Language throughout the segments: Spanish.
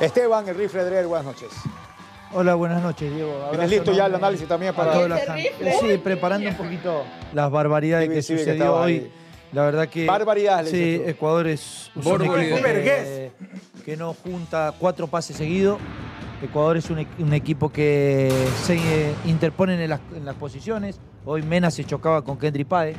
Esteban, el rifle buenas noches. Hola, buenas noches, Diego. ¿Tienes listo ya el análisis también para Sí, preparando un poquito las barbaridades que sucedió hoy. La verdad que. Barbaridades, Sí, Ecuador es un equipo que, no junta cuatro pases seguidos. Ecuador es un, equipo que se eh, interpone en las, posiciones. Hoy Mena se chocaba con Kendry Pade.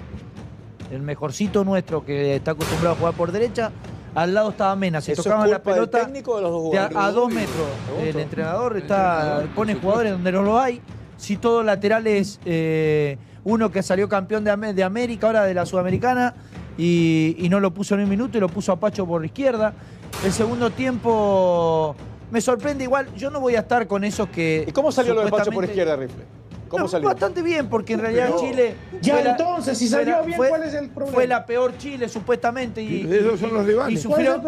El mejorcito nuestro que está acostumbrado a jugar por derecha al lado estaba Mena, se tocaba la pelota. técnico de los dos jugadores. a, dos metros. El entrenador está pone jugadores donde no lo hay. Si todo lateral es eh, uno que salió campeón de, América, ahora de la Sudamericana, y, no lo puso en un minuto y lo puso a Pacho por la izquierda. El segundo tiempo me sorprende igual. Yo no voy a estar con esos que. ¿Y cómo salió lo de Pacho por izquierda, Rifle? Bastante bien, porque en realidad Chile. Ya entonces, si salió bien, ¿cuál es el problema? Fue la peor Chile, supuestamente. Y, sufrieron,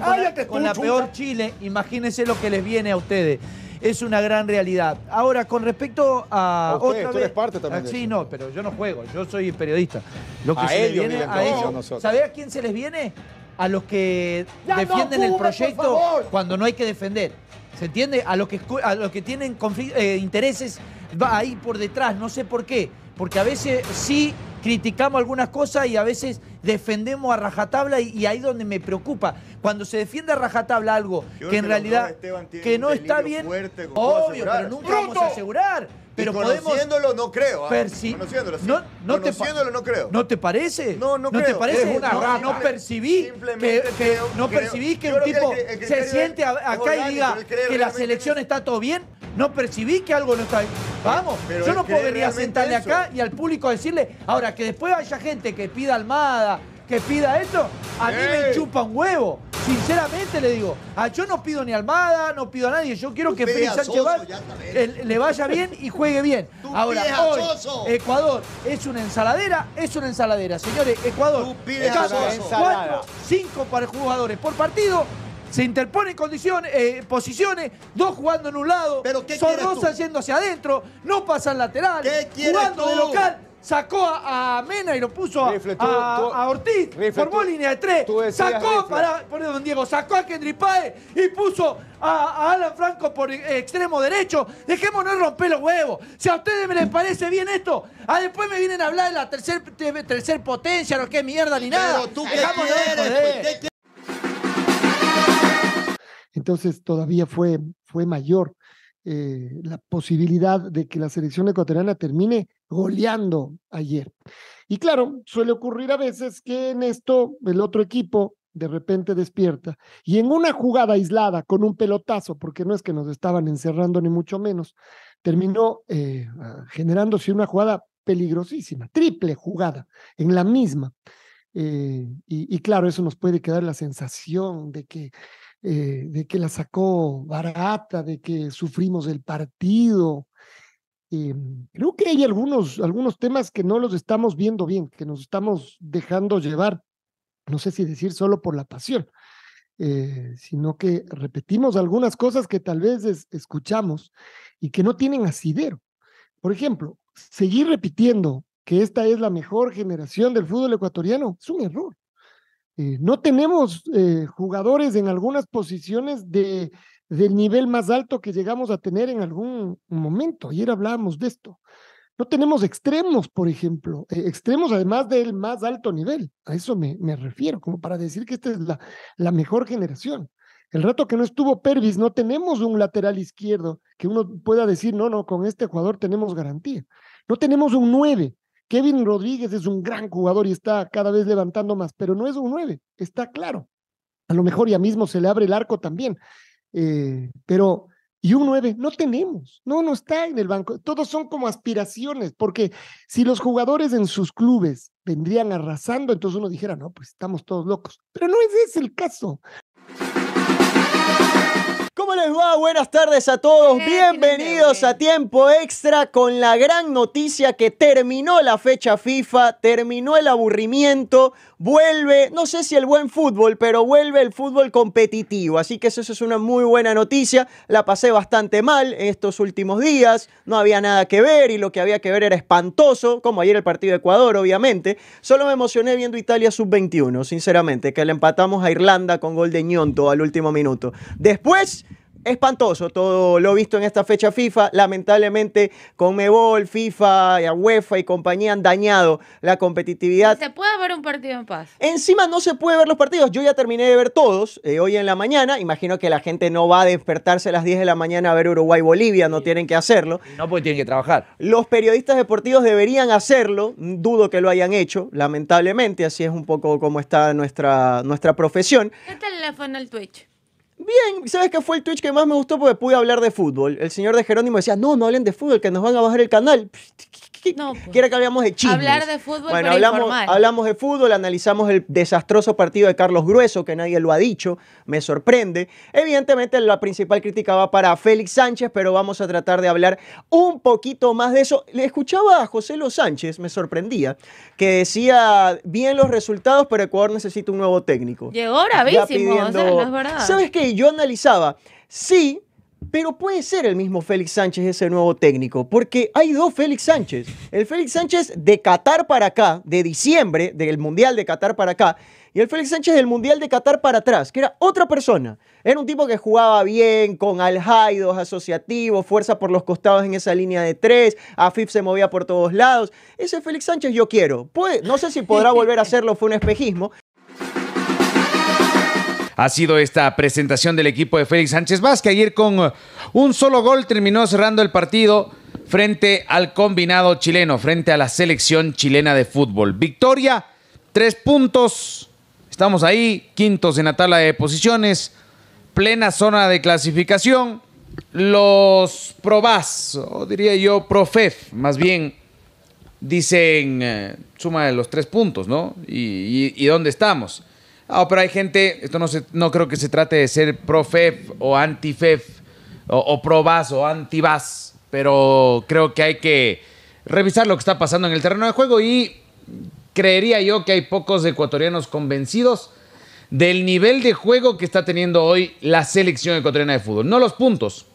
con, ah, la, peor Chile. Imagínense lo que les viene a ustedes es una gran realidad. Ahora, con respecto a. otra tú eres parte también. Ah, sí, no, pero yo no juego, yo soy periodista. Lo que a se les viene a ellos. ¿Sabés a quién se les viene? a los que defienden el proyecto cuando no hay que defender. ¿Se entiende? A los que, a los que tienen eh, intereses va ahí por detrás, no sé por qué. Porque a veces sí criticamos algunas cosas y a veces defendemos a rajatabla y, ahí ahí donde me preocupa. Cuando se defiende a rajatabla algo que en realidad que no está bien, obvio, pero nunca vamos a asegurar. Pero conociéndolo no creo. ¿ah? Conociéndolo, sí. no, no conociéndolo no creo. ¿No te parece? No, no, ¿No te parece? una no, no percibí que, no percibí que un tipo se siente acá y diga que la selección está todo bien. No percibí que algo no está bien. Vamos, pero yo no podría sentarle acá y al público decirle, ahora que después haya gente que pida Almada, que pida esto, a mí me chupa un huevo. Sinceramente le digo, a yo no pido ni Almada, no pido a nadie, yo quiero que Félix Sánchez eh, le vaya bien y juegue bien. Ahora, hoy, Ecuador es una ensaladera, es una ensaladera. Señores, Ecuador, cuatro, cinco para jugadores por partido, se interponen condiciones, eh, posiciones, dos jugando en un lado, ¿Pero qué hacia adentro, no pasan lateral, jugando de local, sacó a, Mena y lo puso a, Ortiz, formó línea de tres, sacó, para, Diego, sacó a Kendrick y puso a, Alan Franco por e, extremo derecho. Dejémonos romper los huevos. Si a ustedes me les parece bien esto, ah, después me vienen a hablar de la tercer, potencia, no es que mierda ni nada. Pues, Entonces todavía fue, fue mayor eh, la posibilidad de que la selección ecuatoriana termine goleando ayer. Y claro, suele ocurrir a veces que en esto el otro equipo de repente despierta y en una jugada aislada con un pelotazo, porque no es que nos estaban encerrando ni mucho menos, terminó eh, ah, generándose una jugada peligrosísima, triple jugada en la misma. Eh, y, claro, eso nos puede quedar la sensación de que eh, de que la sacó barata, de que sufrimos el partido. Eh, creo que hay algunos, algunos temas que no los estamos viendo bien, que nos estamos dejando llevar, no sé si decir solo por la pasión, eh, sino que repetimos algunas cosas que tal vez escuchamos y que no tienen asidero. Por ejemplo, seguir repitiendo que esta es la mejor generación del fútbol ecuatoriano es un error. Eh, no tenemos eh, jugadores en algunas posiciones del nivel más alto que llegamos a tener en algún momento. Ayer hablábamos de esto. No tenemos extremos, por ejemplo, eh, extremos además del más alto nivel. A eso me, refiero, como para decir que esta es la, la mejor generación. El rato que no estuvo Pervis, no tenemos un lateral izquierdo que uno pueda decir, no, no, con este jugador tenemos garantía. No tenemos un 9, Kevin Rodríguez es un gran jugador y está cada vez levantando más, pero no es un 9, está claro. A lo mejor ya mismo se le abre el arco también. Eh, pero, y un 9, no tenemos, no, no está en el banco. Todos son como aspiraciones, porque si los jugadores en sus clubes vendrían arrasando, entonces uno dijera, no, pues estamos todos locos. Pero no es ese el caso. Buenas tardes a todos. Bienvenidos a Tiempo Extra con la gran noticia que terminó la fecha FIFA, terminó el aburrimiento, vuelve, no sé si el buen fútbol, pero vuelve el fútbol competitivo. Así que eso, es una muy buena noticia. La pasé bastante mal estos últimos días, no había nada que ver y lo que había que ver era espantoso, como ayer el partido de Ecuador, obviamente. Solo me emocioné viendo Italia sub-21, sinceramente, que le empatamos a Irlanda con gol de ñonto al último minuto. Después espantoso todo lo visto en esta fecha FIFA. Lamentablemente, con Conmebol, FIFA, eh, UEFA y compañía han dañado la competitividad. ¿Se puede ver un partido en paz? Encima no se puede ver los partidos. Yo ya terminé de ver todos eh, hoy en la mañana. Imagino que la gente no va a despertarse a las 10 de la mañana a ver Uruguay-Bolivia, no tienen que hacerlo. No, porque tienen que trabajar. Los periodistas deportivos deberían hacerlo. Dudo que lo hayan hecho, lamentablemente. Así es un poco como está nuestra, nuestra profesión. ¿Qué teléfono el Twitch? Bien, ¿sabes qué fue el Twitch que más me gustó? Porque pude hablar de fútbol. El señor de Jerónimo decía, no, no hablen de fútbol, que nos van a bajar el canal no, pues. que hablemos de chismes. Hablar de fútbol bueno, hablamos, de fútbol, analizamos el desastroso partido de Carlos Grueso, que nadie lo ha dicho, me sorprende. Evidentemente la principal crítica va para Félix Sánchez, pero vamos a tratar de hablar un poquito más de eso. Le escuchaba a José Los Sánchez, me sorprendía, que decía bien los resultados, pero Ecuador necesita un nuevo técnico. Llegó bravísimo, o sea, no es verdad. ¿Sabes qué? Yo analizaba, sí, pero puede ser el mismo Félix Sánchez ese nuevo técnico, porque hay dos Félix Sánchez. El Félix Sánchez de Qatar para acá, de diciembre, del Mundial de Qatar para acá, y el Félix Sánchez del Mundial de Qatar para atrás, que era otra persona. Era un tipo que jugaba bien, con al aljaidos, asociativos, fuerza por los costados en esa línea de tres, Afif se movía por todos lados. Ese Félix Sánchez yo quiero. Puede, no sé si podrá volver a hacerlo, fue un espejismo ha sido esta presentación del equipo de Félix Sánchez Vázquez, ayer con uh, un solo gol terminó cerrando el partido frente al combinado chileno, frente a la selección chilena de fútbol. Victoria, tres puntos, estamos ahí, quintos en la tabla de posiciones, plena zona de clasificación. Los probás, o diría yo, profef, más bien, dicen eh, suma de los tres puntos, ¿no? y, dónde estamos. Ah, pero hay gente, esto no, se, no creo que se trate de ser pro-FEF o anti-FEF o, pro bas o anti bas pero creo que hay que revisar lo que está pasando en el terreno de juego y creería yo que hay pocos ecuatorianos convencidos del nivel de juego que está teniendo hoy la selección ecuatoriana de fútbol. No los puntos,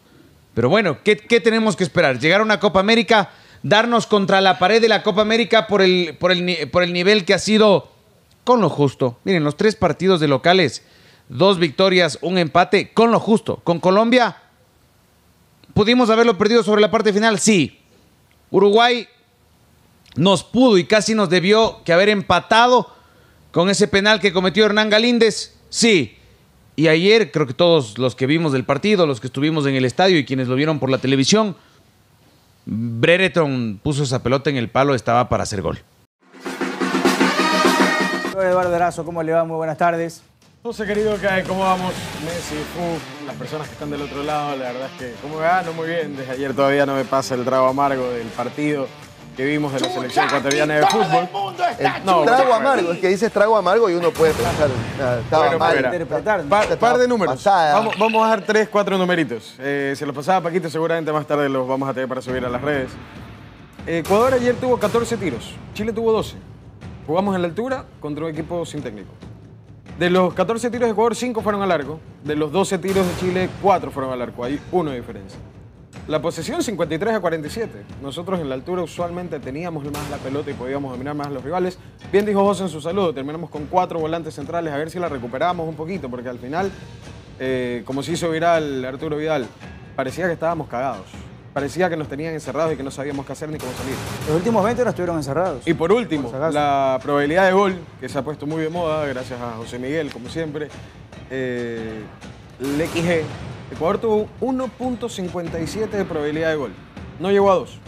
pero bueno, ¿qué, tenemos que esperar? ¿Llegar a una Copa América? ¿Darnos contra la pared de la Copa América por el, por el, por el nivel que ha sido con lo justo. Miren, los tres partidos de locales, dos victorias, un empate, con lo justo. Con Colombia, ¿pudimos haberlo perdido sobre la parte final? Sí. Uruguay nos pudo y casi nos debió que haber empatado con ese penal que cometió Hernán Galíndez. Sí. Y ayer creo que todos los que vimos del partido, los que estuvimos en el estadio y quienes lo vieron por la televisión, Brereton puso esa pelota en el palo, estaba para hacer gol. Eduardo ¿cómo le va? Muy buenas tardes. No sé, querido hay? ¿cómo vamos? Messi, Fu, las personas que están del otro lado, la verdad es que, ¿cómo va? No muy bien. Desde ayer todavía no me pasa el trago amargo del partido que vimos de la selección ecuatoriana de fútbol. El eh, trago amargo, es que dices trago amargo y uno puede pensar, estaba mal interpretar. Par, de números. Vamos, a dar tres, cuatro numeritos. Eh, se los pasaba Paquito, seguramente más tarde los vamos a tener para subir a las redes. Ecuador ayer tuvo 14 tiros, Chile tuvo 12. Jugamos en la altura contra un equipo sin técnico. De los 14 tiros de Ecuador, 5 fueron al largo. De los 12 tiros de Chile, 4 fueron al arco. Hay uno de diferencia. La posesión 53 a 47. Nosotros en la altura usualmente teníamos más la pelota y podíamos dominar más a los rivales. Bien dijo José en su saludo, terminamos con cuatro volantes centrales a ver si la recuperamos un poquito, porque al final, eh, como se hizo viral Arturo Vidal, parecía que estábamos cagados. Parecía que nos tenían encerrados y que no sabíamos qué hacer ni cómo salir. Los últimos 20 nos estuvieron encerrados. Y por último, la probabilidad de gol, que se ha puesto muy de moda, gracias a José Miguel, como siempre. Eh, el XG. Ecuador tuvo 1.57 de probabilidad de gol. No llegó a 2.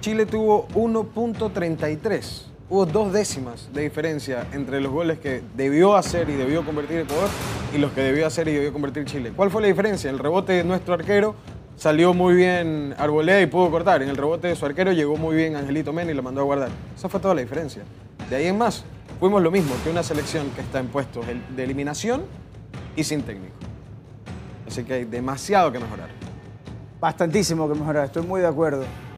Chile tuvo 1.33. Hubo dos décimas de diferencia entre los goles que debió hacer y debió convertir Ecuador y los que debió hacer y debió convertir Chile. ¿Cuál fue la diferencia? El rebote de nuestro arquero salió muy bien Arbolea y pudo cortar. En el rebote de su arquero llegó muy bien Angelito Mena y la mandó a guardar. Esa fue toda la diferencia. De ahí en más, fuimos lo mismo que una selección que está en puestos de eliminación y sin técnico. Así que hay demasiado que mejorar. Bastantísimo que mejorar, estoy muy de acuerdo.